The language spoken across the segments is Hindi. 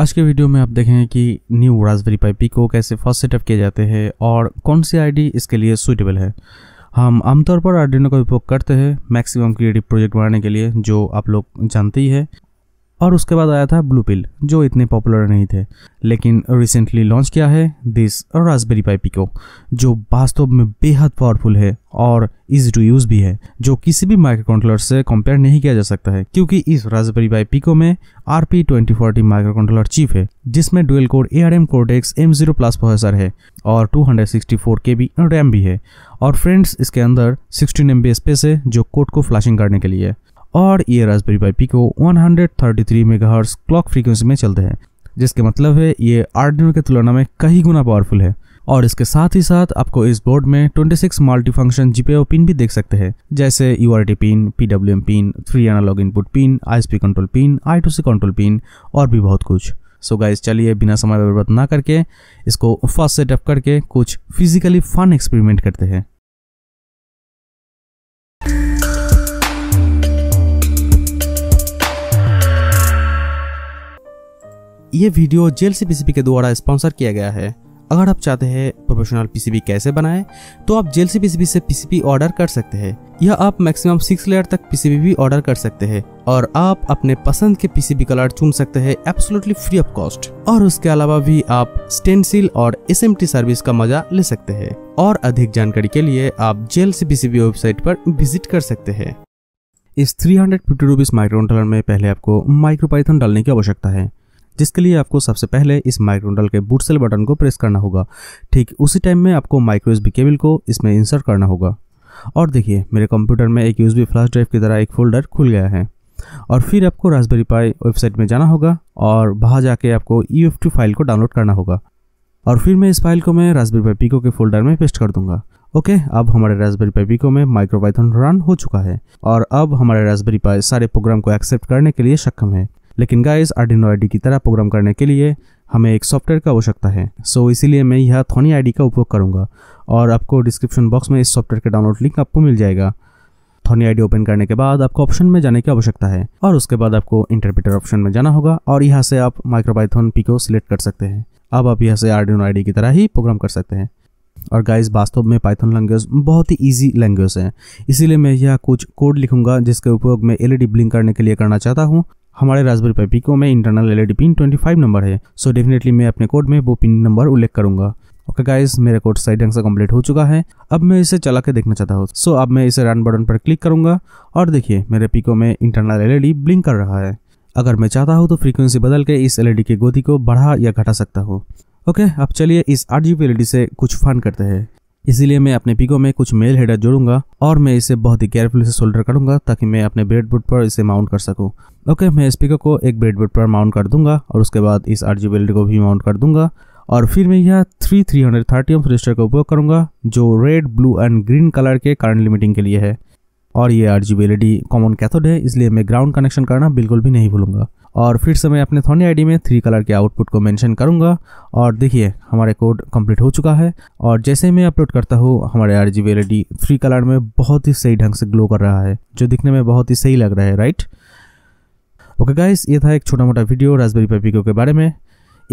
आज के वीडियो में आप देखेंगे कि न्यू राजबेरी पाई पी को कैसे फर्स्ट सेटअप किए जाते हैं और कौन सी आईडी इसके लिए सूटेबल है हम आमतौर पर आर्डिनो का उपयोग करते हैं मैक्सिमम क्रिएटिव प्रोजेक्ट बनाने के लिए जो आप लोग जानते ही है और उसके बाद आया था ब्लू पिल जो इतने पॉपुलर नहीं थे लेकिन रिसेंटली लॉन्च किया है दिस रासबेरी पाई पिको जो वास्तव में बेहद पावरफुल है और इज टू यूज़ भी है जो किसी भी माइक्रो कंट्रोलर से कंपेयर नहीं किया जा सकता है क्योंकि इस रासबेरी पाई पिको में R P twenty forty micro controller chip है जिसमें dual core A R M Cortex M zero plus processor है और two hundred sixty four K B RAM भी है और फ्रेंड्स इसके अंदर सिक्सटीन एम बी स्पेस है जो कोड को फ्लैशिंग करने के लिए और ये Raspberry Pi Pico 133 megahertz clock frequency में चलते हैं जिसके मतलब है ये आर्डिनो की तुलना में कई गुना पावरफुल है और इसके साथ ही साथ आपको इस बोर्ड में 26 मल्टीफंक्शन जीपीओ पिन भी देख सकते हैं जैसे U pin P pin three analog input pin I control pin I control pin और भी बहुत कुछ सो so गाइस चलिए बिना समय बर्बाद ना करके इसको फर्स्ट सेटअप करके कुछ फिजिकली फन एक्सपेरिमेंट करते हैं ये वीडियो जेल सी पीसीबी के द्वारा स्पॉन्सर किया गया है अगर आप चाहते हैं प्रोफेशनल पीसीबी कैसे बनाएं तो आप जेल सी पीसीबी से पीसीबी ऑर्डर कर सकते हैं या आप मैक्सिमम सिक्स लेयर तक पीसीबी भी ऑर्डर कर सकते हैं और आप अपने पसंद के पीसीबी कलर चुन सकते हैं एब्सोल्युटली फ्री ऑफ कॉस्ट और उसके अलावा भी आप स्टेंसिल और एस सर्विस का मजा ले सकते हैं और अधिक जानकारी के लिए आप जेल सी पीसीबी वेबसाइट पर विजिट कर सकते हैं इस थ्री हंड्रेड फिफ्टी में पहले आपको माइक्रोपाइथन डालने की आवश्यकता है जिसके लिए आपको सबसे पहले इस माइक्रोडल के बूट सेल बटन को प्रेस करना होगा ठीक उसी टाइम में आपको माइक्रो बी केबल को इसमें इंसर्ट करना होगा और देखिए मेरे कंप्यूटर में एक यूएसबी फ्लैश ड्राइव की तरह एक फोल्डर खुल गया है और फिर आपको रासबेरी पाई वेबसाइट में जाना होगा और वहाँ जाके आपको ई e फाइल को डाउनलोड करना होगा और फिर मैं इस फाइल को मैं रासबेरी पाई पिको के फोल्डर में पेस्ट कर दूंगा ओके अब हमारे रासबेरी पाई पिको में माइक्रोपाइथन रन हो चुका है और अब हमारे रासबेरी पाई सारे प्रोग्राम को एक्सेप्ट करने के लिए सक्षम है लेकिन गाइस आर्डिनो की तरह प्रोग्राम करने के लिए हमें एक सॉफ्टवेयर का आवश्यकता है सो so, इसीलिए मैं यह थोनी आईडी का उपयोग करूँगा और आपको डिस्क्रिप्शन बॉक्स में इस सॉफ्टवेयर का डाउनलोड लिंक आपको मिल जाएगा थोनी आईडी ओपन करने के बाद आपको ऑप्शन में जाने की आवश्यकता है और उसके बाद आपको इंटरप्रेटर ऑप्शन में जाना होगा और यहाँ से आप पी को सिलेक्ट कर सकते हैं अब आप यहाँ से आर्डिनो आई की तरह ही प्रोग्राम कर सकते हैं और गाइस वास्तव में पाइथन लैंग्वेज बहुत ही इजी लैंग्वेज है इसीलिए मैं यह कुछ कोड लिखूंगा जिसके उपयोग मैं एलईडी ब्लिंक करने के लिए करना चाहता हूँ हमारे रासबेरी पाई पिको में इंटरनल एल पिन 25 नंबर है सो so डेफिनेटली मैं अपने कोड में वो पिन नंबर उल्लेख करूंगा ओके okay गाइस मेरा कोड सही ढंग से कम्प्लीट हो चुका है अब मैं इसे चला के देखना चाहता हूँ सो so, अब मैं इसे रन बटन पर क्लिक करूंगा और देखिए मेरे पिको में इंटरनल एलईडी ब्लिंक कर रहा है अगर मैं चाहता हूँ तो फ्रीक्वेंसी बदल के इस एलईडी की गोदी को बढ़ा या घटा सकता हूँ ओके okay, अब चलिए इस आठ जी से कुछ फन करते हैं इसीलिए मैं अपने पिको में कुछ मेल हेडर जोड़ूंगा और मैं इसे बहुत ही केयरफुल से सोल्डर करूंगा ताकि मैं अपने बुट पर इसे माउंट कर सकूं ओके मैं इस पिको को एक बुट पर माउंट कर दूंगा और उसके बाद इस आर को भी माउंट कर दूंगा और फिर मैं यह three three hundred thirty M register का उपयोग करूंगा जो red blue and green colour के करंट लिमिटिंग के लिए है और ये आर जी कॉमन कैथोड है इसलिए मैं ग्राउंड कनेक्शन करना बिल्कुल भी नहीं भूलूंगा और फिर से मैं अपने थोनी आईडी में थ्री कलर के आउटपुट को मेंशन करूँगा और देखिए हमारे कोड कंप्लीट हो चुका है और जैसे मैं अपलोड करता हूँ हमारे R G LED three colour में बहुत ही सही ढंग से ग्लो कर रहा है जो दिखने में बहुत ही सही लग रहा है राइट ओके गाइस ये था एक छोटा मोटा वीडियो राजबेरी पेपिको के बारे में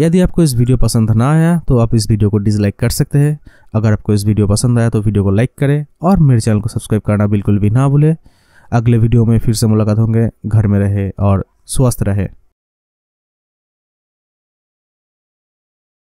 यदि आपको इस वीडियो पसंद ना आया तो आप इस वीडियो को डिसलाइक कर सकते हैं अगर आपको इस वीडियो पसंद आया तो वीडियो को लाइक करें और मेरे चैनल को सब्सक्राइब करना बिल्कुल भी ना भूलें अगले वीडियो में फिर से मुलाकात होंगे घर में रहे और स्वस्थ रहें